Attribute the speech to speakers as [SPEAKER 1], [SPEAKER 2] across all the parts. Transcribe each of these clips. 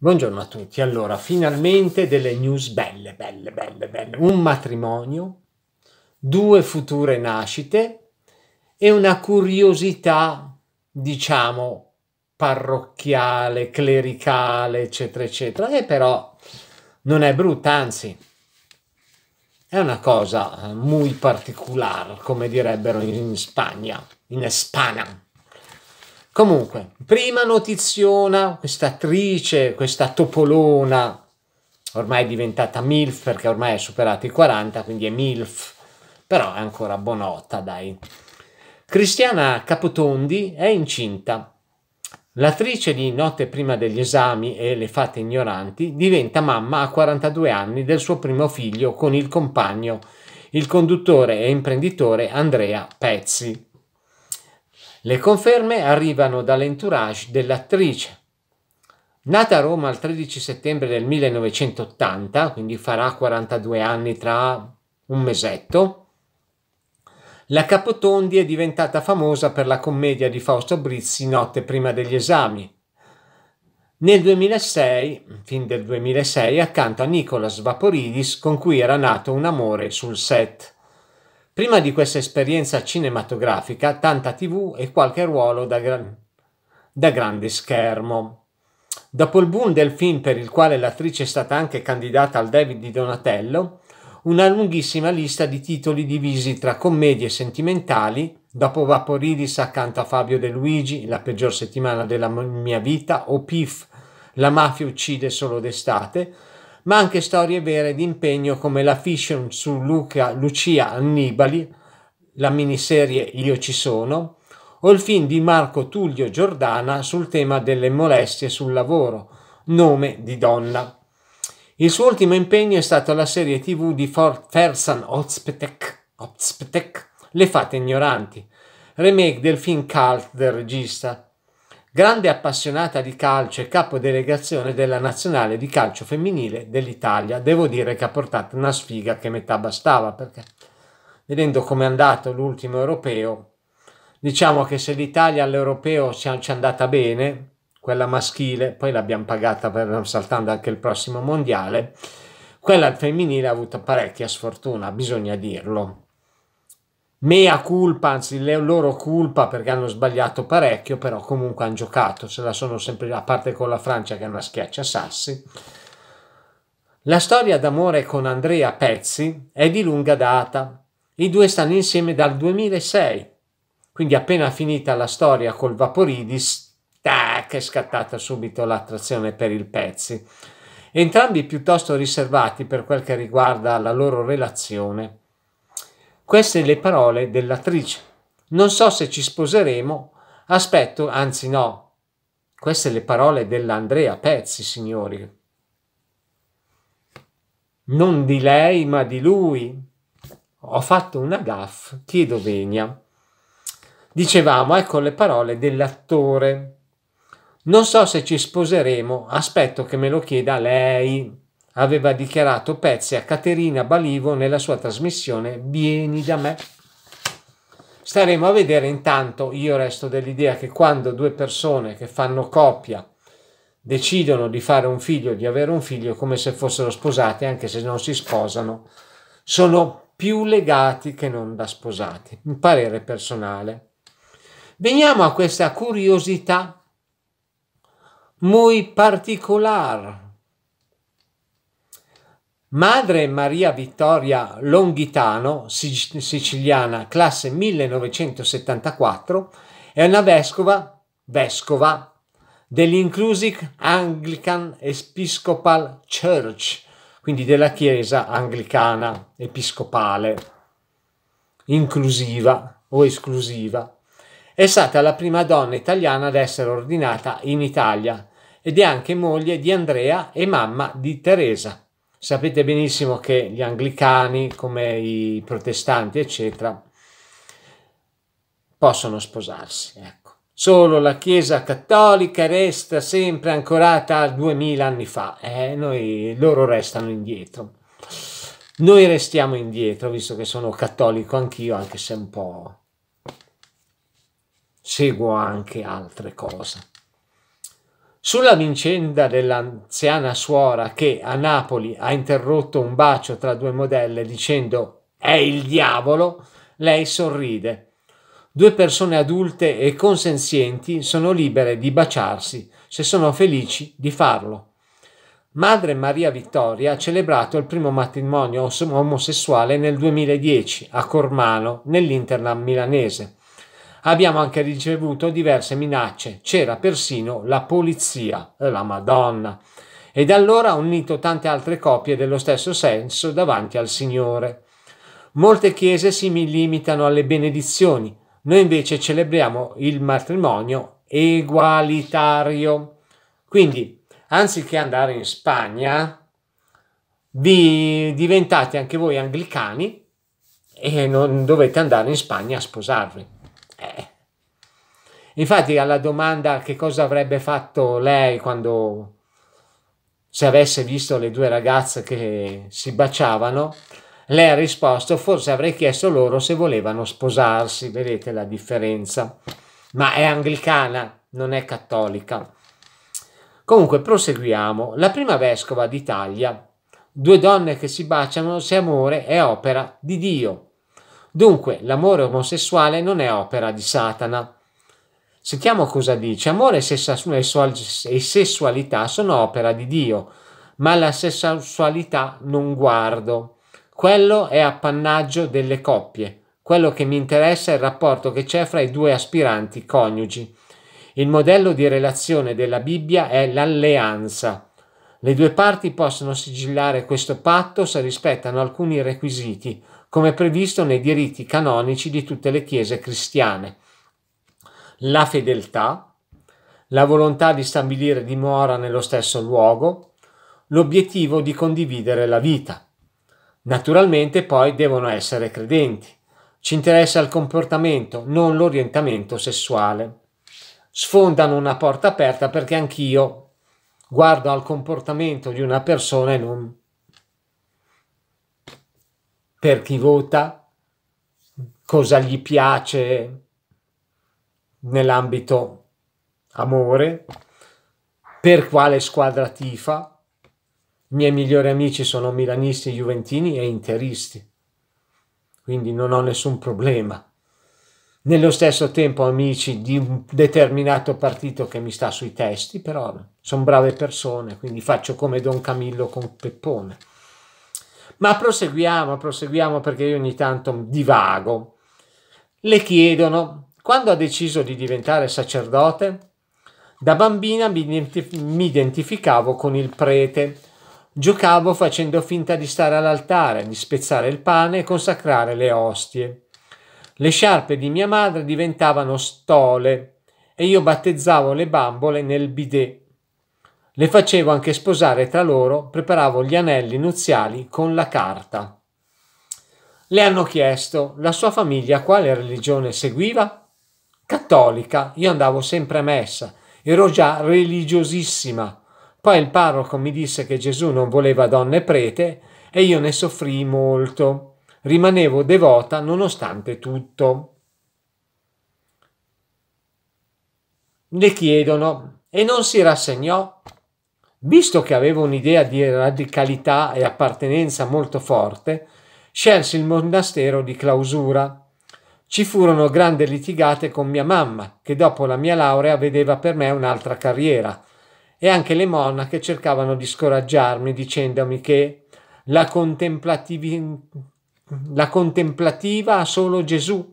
[SPEAKER 1] Buongiorno a tutti. Allora, finalmente delle news belle, belle, belle, belle. Un matrimonio, due future nascite e una curiosità, diciamo, parrocchiale, clericale, eccetera, eccetera. E però non è brutta, anzi, è una cosa eh, muy particular, come direbbero in Spagna, in Espana. Comunque, prima notiziona, questa attrice, questa topolona, ormai è diventata MILF perché ormai ha superato i 40, quindi è MILF, però è ancora bonotta, dai. Cristiana Capotondi è incinta. L'attrice di Notte prima degli esami e Le fate ignoranti diventa mamma a 42 anni del suo primo figlio con il compagno, il conduttore e imprenditore Andrea Pezzi. Le conferme arrivano dall'entourage dell'attrice. Nata a Roma il 13 settembre del 1980, quindi farà 42 anni tra un mesetto, la Capotondi è diventata famosa per la commedia di Fausto Brizzi Notte prima degli esami. Nel 2006, fin del 2006, accanto a Nicolas Vaporidis, con cui era nato un amore sul set. Prima di questa esperienza cinematografica, tanta tv e qualche ruolo da, gran... da grande schermo. Dopo il boom del film per il quale l'attrice è stata anche candidata al David di Donatello, una lunghissima lista di titoli divisi tra commedie sentimentali, dopo Vaporidis accanto a Fabio De Luigi, La peggior settimana della mia vita, o Pif, La mafia uccide solo d'estate, ma anche storie vere di impegno come la fiction su Luca, Lucia Annibali, la miniserie Io ci sono, o il film di Marco Tullio Giordana sul tema delle molestie sul lavoro, nome di donna. Il suo ultimo impegno è stato la serie tv di Fersan Ozpetek, Le fate ignoranti, remake del film cult del regista, grande appassionata di calcio e capodelegazione della nazionale di calcio femminile dell'Italia. Devo dire che ha portato una sfiga che metà bastava perché vedendo come è andato l'ultimo europeo, diciamo che se l'Italia all'europeo ci è andata bene, quella maschile, poi l'abbiamo pagata per saltando anche il prossimo mondiale, quella femminile ha avuto parecchia sfortuna, bisogna dirlo mea culpa, anzi loro colpa perché hanno sbagliato parecchio, però comunque hanno giocato, se la sono sempre, a parte con la Francia che è una schiaccia sassi. La storia d'amore con Andrea Pezzi è di lunga data. I due stanno insieme dal 2006, quindi appena finita la storia col Vaporidis, tac, è scattata subito l'attrazione per il Pezzi. Entrambi piuttosto riservati per quel che riguarda la loro relazione queste le parole dell'attrice. Non so se ci sposeremo, aspetto, anzi no. Queste le parole dell'Andrea Pezzi, signori. Non di lei, ma di lui. Ho fatto una gaff, chiedo venia. Dicevamo, ecco le parole dell'attore. Non so se ci sposeremo, aspetto che me lo chieda lei aveva dichiarato Pezzi a Caterina Balivo nella sua trasmissione Vieni da me. Staremo a vedere intanto, io resto dell'idea che quando due persone che fanno coppia decidono di fare un figlio, di avere un figlio, come se fossero sposate, anche se non si sposano, sono più legati che non da sposati, un parere personale. Veniamo a questa curiosità muy particolare Madre Maria Vittoria Longhitano, siciliana, classe 1974, è una vescova, vescova dell'Inclusive Anglican Episcopal Church, quindi della Chiesa anglicana episcopale, inclusiva o esclusiva. È stata la prima donna italiana ad essere ordinata in Italia ed è anche moglie di Andrea e mamma di Teresa. Sapete benissimo che gli anglicani, come i protestanti, eccetera, possono sposarsi. Ecco. Solo la Chiesa cattolica resta sempre ancorata a 2000 anni fa. Eh? Noi, loro restano indietro. Noi restiamo indietro, visto che sono cattolico anch'io, anche se un po' seguo anche altre cose. Sulla vicenda dell'anziana suora che a Napoli ha interrotto un bacio tra due modelle dicendo è il diavolo, lei sorride. Due persone adulte e consenzienti sono libere di baciarsi se sono felici di farlo. Madre Maria Vittoria ha celebrato il primo matrimonio omosessuale nel 2010 a Cormano, nell'Interland milanese abbiamo anche ricevuto diverse minacce, c'era persino la polizia, la Madonna. E da allora ho unito tante altre copie dello stesso senso davanti al Signore. Molte chiese si limitano alle benedizioni, noi invece celebriamo il matrimonio egualitario. Quindi, anziché andare in Spagna, vi diventate anche voi anglicani e non dovete andare in Spagna a sposarvi. Infatti alla domanda che cosa avrebbe fatto lei quando se avesse visto le due ragazze che si baciavano, lei ha risposto forse avrei chiesto loro se volevano sposarsi, vedete la differenza. Ma è anglicana, non è cattolica. Comunque proseguiamo. La prima vescova d'Italia, due donne che si baciano se amore è opera di Dio. Dunque l'amore omosessuale non è opera di Satana. Sentiamo cosa dice. Amore e sessualità sono opera di Dio, ma la sessualità non guardo. Quello è appannaggio delle coppie. Quello che mi interessa è il rapporto che c'è fra i due aspiranti coniugi. Il modello di relazione della Bibbia è l'alleanza. Le due parti possono sigillare questo patto se rispettano alcuni requisiti, come previsto nei diritti canonici di tutte le chiese cristiane la fedeltà, la volontà di stabilire dimora nello stesso luogo, l'obiettivo di condividere la vita. Naturalmente poi devono essere credenti. Ci interessa il comportamento, non l'orientamento sessuale. Sfondano una porta aperta perché anch'io guardo al comportamento di una persona e non per chi vota, cosa gli piace, nell'ambito amore, per quale squadra tifa. I miei migliori amici sono milanisti, juventini e interisti, quindi non ho nessun problema. Nello stesso tempo amici di un determinato partito che mi sta sui testi, però sono brave persone, quindi faccio come Don Camillo con Peppone. Ma proseguiamo, proseguiamo perché io ogni tanto divago. Le chiedono quando ha deciso di diventare sacerdote, da bambina mi, identificavo con il prete. Giocavo facendo finta di stare all'altare, di spezzare il pane e consacrare le ostie. Le sciarpe di mia madre diventavano stole e io battezzavo le bambole nel bidet. Le facevo anche sposare tra loro, preparavo gli anelli nuziali con la carta. Le hanno chiesto la sua famiglia quale religione seguiva? Cattolica, io andavo sempre a messa, ero già religiosissima. Poi il parroco mi disse che Gesù non voleva donne prete e io ne soffrii molto. Rimanevo devota nonostante tutto. Le chiedono e non si rassegnò. Visto che avevo un'idea di radicalità e appartenenza molto forte, scelsi il monastero di clausura ci furono grandi litigate con mia mamma, che dopo la mia laurea vedeva per me un'altra carriera, e anche le monache cercavano di scoraggiarmi dicendomi che la, contemplativi... la contemplativa ha solo Gesù,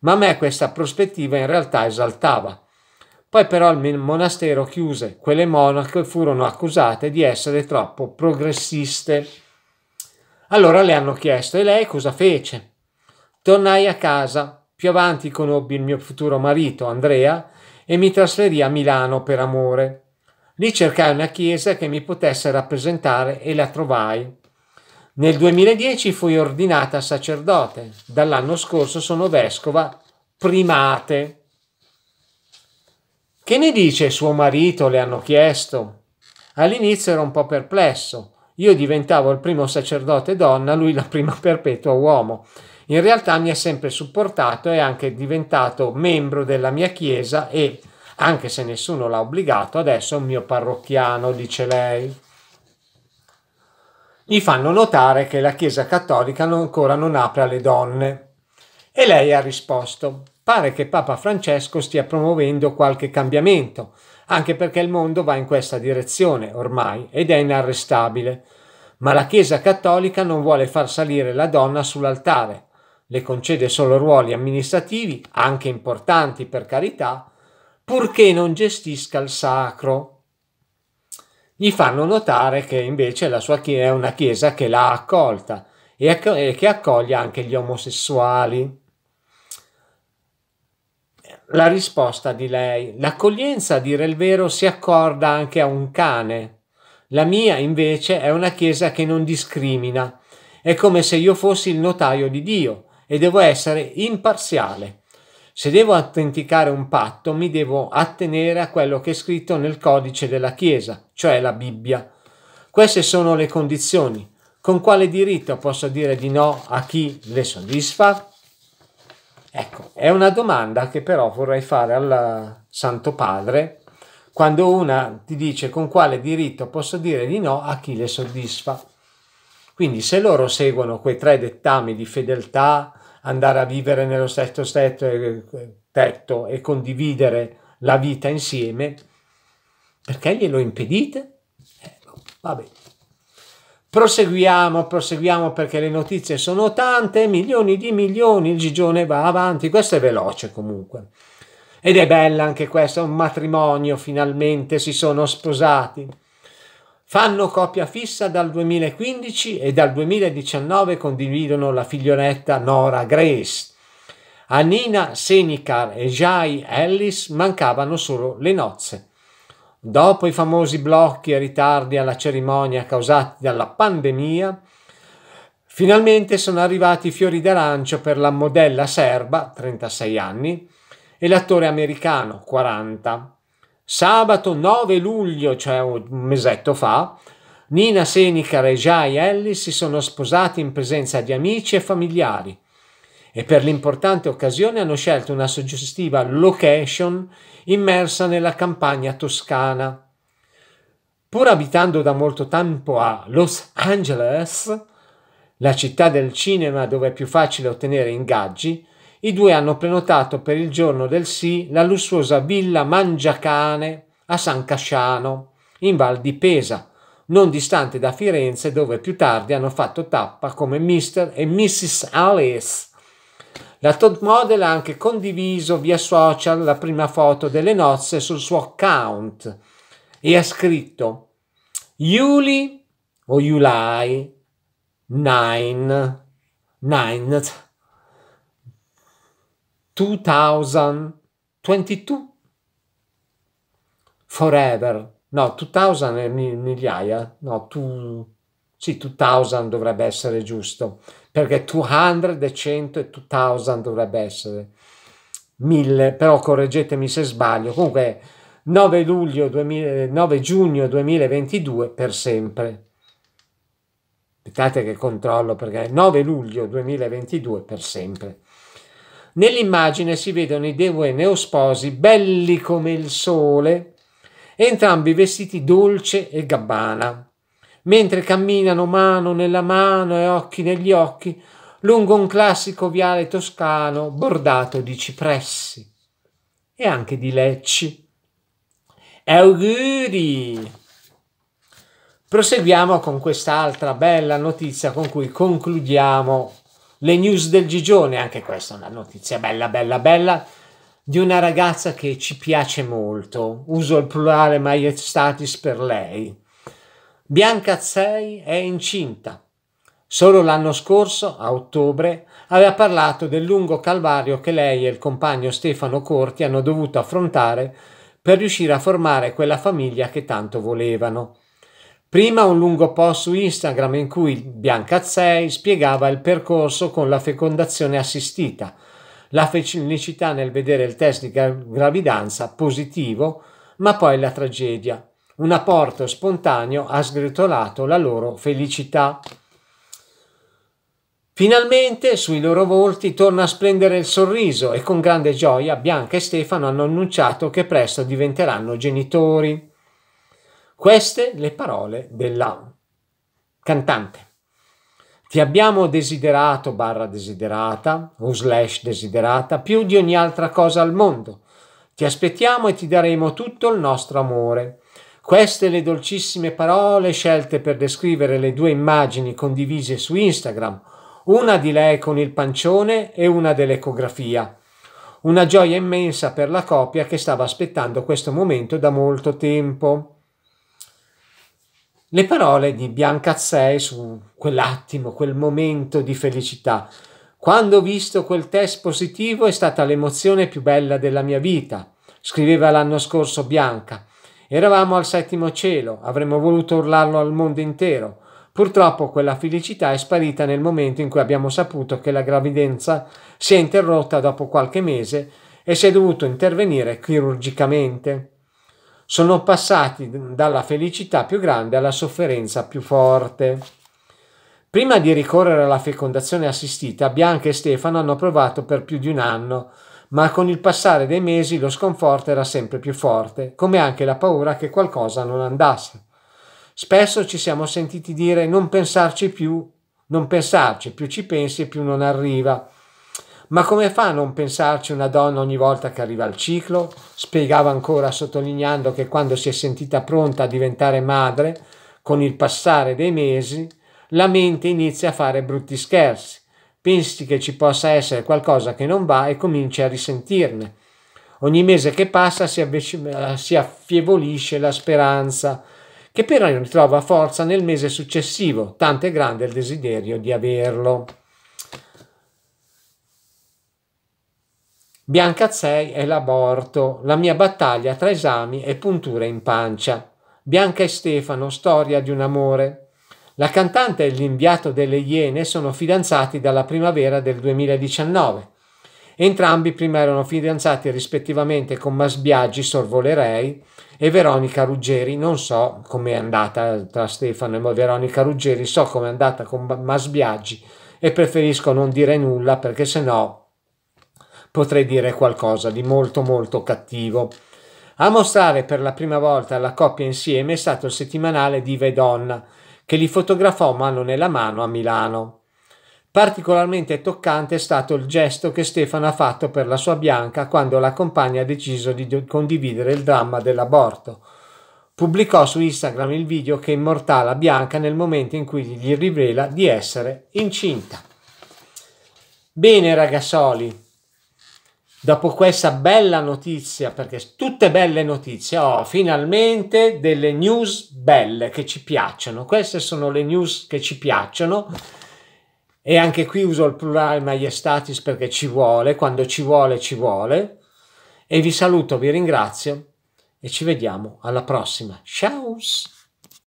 [SPEAKER 1] ma a me questa prospettiva in realtà esaltava. Poi però il monastero chiuse, quelle monache furono accusate di essere troppo progressiste. Allora le hanno chiesto e lei cosa fece? Tornai a casa. Più avanti conobbi il mio futuro marito, Andrea, e mi trasferì a Milano per amore. Lì cercai una chiesa che mi potesse rappresentare e la trovai. Nel 2010 fui ordinata sacerdote, dall'anno scorso sono vescova primate. Che ne dice suo marito? le hanno chiesto. All'inizio ero un po' perplesso. Io diventavo il primo sacerdote donna, lui la prima perpetua uomo in realtà mi ha sempre supportato e anche diventato membro della mia chiesa e, anche se nessuno l'ha obbligato, adesso è un mio parrocchiano, dice lei. Gli fanno notare che la Chiesa cattolica ancora non apre alle donne. E lei ha risposto, pare che Papa Francesco stia promuovendo qualche cambiamento, anche perché il mondo va in questa direzione ormai ed è inarrestabile. Ma la Chiesa cattolica non vuole far salire la donna sull'altare, le concede solo ruoli amministrativi, anche importanti per carità, purché non gestisca il sacro. Gli fanno notare che invece la sua chiesa è una chiesa che l'ha accolta e che accoglie anche gli omosessuali. La risposta di lei, l'accoglienza, a dire il vero, si accorda anche a un cane. La mia, invece, è una chiesa che non discrimina. È come se io fossi il notaio di Dio e devo essere imparziale. Se devo autenticare un patto, mi devo attenere a quello che è scritto nel codice della Chiesa, cioè la Bibbia. Queste sono le condizioni. Con quale diritto posso dire di no a chi le soddisfa? Ecco, è una domanda che però vorrei fare al Santo Padre quando una ti dice con quale diritto posso dire di no a chi le soddisfa. Quindi se loro seguono quei tre dettami di fedeltà, andare a vivere nello stesso eh, tetto e condividere la vita insieme, perché glielo impedite? Eh, vabbè. Proseguiamo, proseguiamo perché le notizie sono tante, milioni di milioni, il gigione va avanti, questo è veloce comunque. Ed è bella anche questa, un matrimonio finalmente, si sono sposati. Fanno coppia fissa dal 2015 e dal 2019 condividono la figlioletta Nora Grace. A Nina Senicar e Jai Ellis mancavano solo le nozze. Dopo i famosi blocchi e ritardi alla cerimonia causati dalla pandemia, Finalmente sono arrivati i fiori d'arancio per la modella serba, 36 anni, e l'attore americano, 40. Sabato 9 luglio, cioè un mesetto fa, Nina Senica, Regia e Ellis si sono sposati in presenza di amici e familiari e per l'importante occasione hanno scelto una suggestiva location immersa nella campagna toscana. Pur abitando da molto tempo a Los Angeles, la città del cinema dove è più facile ottenere ingaggi, i due hanno prenotato per il giorno del sì la lussuosa villa Mangiacane a San Casciano, in Val di Pesa, non distante da Firenze, dove più tardi hanno fatto tappa come Mr. e Mrs. Alice. La top model ha anche condiviso via social la prima foto delle nozze sul suo account e ha scritto July o July 9 9 2022 forever no 2000 è migliaia no tu sì 2000 dovrebbe essere giusto perché 200 e 100 e 2000 dovrebbe essere 1000 però correggetemi se sbaglio comunque 9 luglio 2000, 9 giugno 2022 per sempre aspettate che controllo perché 9 luglio 2022 per sempre Nell'immagine si vedono i due neosposi belli come il sole, entrambi vestiti dolce e gabbana, mentre camminano mano nella mano e occhi negli occhi lungo un classico viale toscano bordato di cipressi e anche di lecci. Auguri! Proseguiamo con quest'altra bella notizia con cui concludiamo le news del Gigione, anche questa è una notizia bella, bella, bella, di una ragazza che ci piace molto. Uso il plurale maiestatis per lei. Bianca Zei è incinta. Solo l'anno scorso, a ottobre, aveva parlato del lungo calvario che lei e il compagno Stefano Corti hanno dovuto affrontare per riuscire a formare quella famiglia che tanto volevano. Prima un lungo post su Instagram in cui Bianca Biancazzei spiegava il percorso con la fecondazione assistita, la felicità nel vedere il test di gravidanza positivo, ma poi la tragedia. Un apporto spontaneo ha sgretolato la loro felicità. Finalmente sui loro volti torna a splendere il sorriso e con grande gioia Bianca e Stefano hanno annunciato che presto diventeranno genitori. Queste le parole della cantante. Ti abbiamo desiderato, barra desiderata o slash desiderata, più di ogni altra cosa al mondo. Ti aspettiamo e ti daremo tutto il nostro amore. Queste le dolcissime parole scelte per descrivere le due immagini condivise su Instagram, una di lei con il pancione e una dell'ecografia. Una gioia immensa per la coppia che stava aspettando questo momento da molto tempo. Le parole di Bianca Biancazzei su quell'attimo, quel momento di felicità. Quando ho visto quel test positivo è stata l'emozione più bella della mia vita, scriveva l'anno scorso Bianca. Eravamo al settimo cielo, avremmo voluto urlarlo al mondo intero. Purtroppo quella felicità è sparita nel momento in cui abbiamo saputo che la gravidanza si è interrotta dopo qualche mese e si è dovuto intervenire chirurgicamente sono passati dalla felicità più grande alla sofferenza più forte. Prima di ricorrere alla fecondazione assistita, Bianca e Stefano hanno provato per più di un anno, ma con il passare dei mesi lo sconforto era sempre più forte, come anche la paura che qualcosa non andasse. Spesso ci siamo sentiti dire non pensarci più, non pensarci, più ci pensi e più non arriva. Ma come fa a non pensarci una donna ogni volta che arriva al ciclo? Spiegava ancora sottolineando che quando si è sentita pronta a diventare madre, con il passare dei mesi, la mente inizia a fare brutti scherzi. Pensi che ci possa essere qualcosa che non va e cominci a risentirne. Ogni mese che passa si, avvec- si affievolisce la speranza, che però ritrova forza nel mese successivo, tanto è grande il desiderio di averlo. Bianca Biancazzei è l'aborto, la mia battaglia tra esami e punture in pancia. Bianca e Stefano, storia di un amore. La cantante e l'inviato delle Iene sono fidanzati dalla primavera del 2019. Entrambi prima erano fidanzati rispettivamente con Masbiaggi Sorvolerei e Veronica Ruggeri. Non so com'è andata tra Stefano e Veronica Ruggeri, so com'è andata con Masbiaggi e preferisco non dire nulla perché sennò potrei dire qualcosa di molto molto cattivo. A mostrare per la prima volta la coppia insieme è stato il settimanale Diva e Donna, che li fotografò mano nella mano a Milano. Particolarmente toccante è stato il gesto che Stefano ha fatto per la sua Bianca quando la compagna ha deciso di condividere il dramma dell'aborto. Pubblicò su Instagram il video che immortala Bianca nel momento in cui gli rivela di essere incinta. Bene ragazzoli, dopo questa bella notizia, perché tutte belle notizie, ho oh, finalmente delle news belle che ci piacciono. Queste sono le news che ci piacciono. E anche qui uso il plurale maiestatis perché ci vuole, quando ci vuole, ci vuole. E vi saluto, vi ringrazio e ci vediamo alla prossima. Ciao!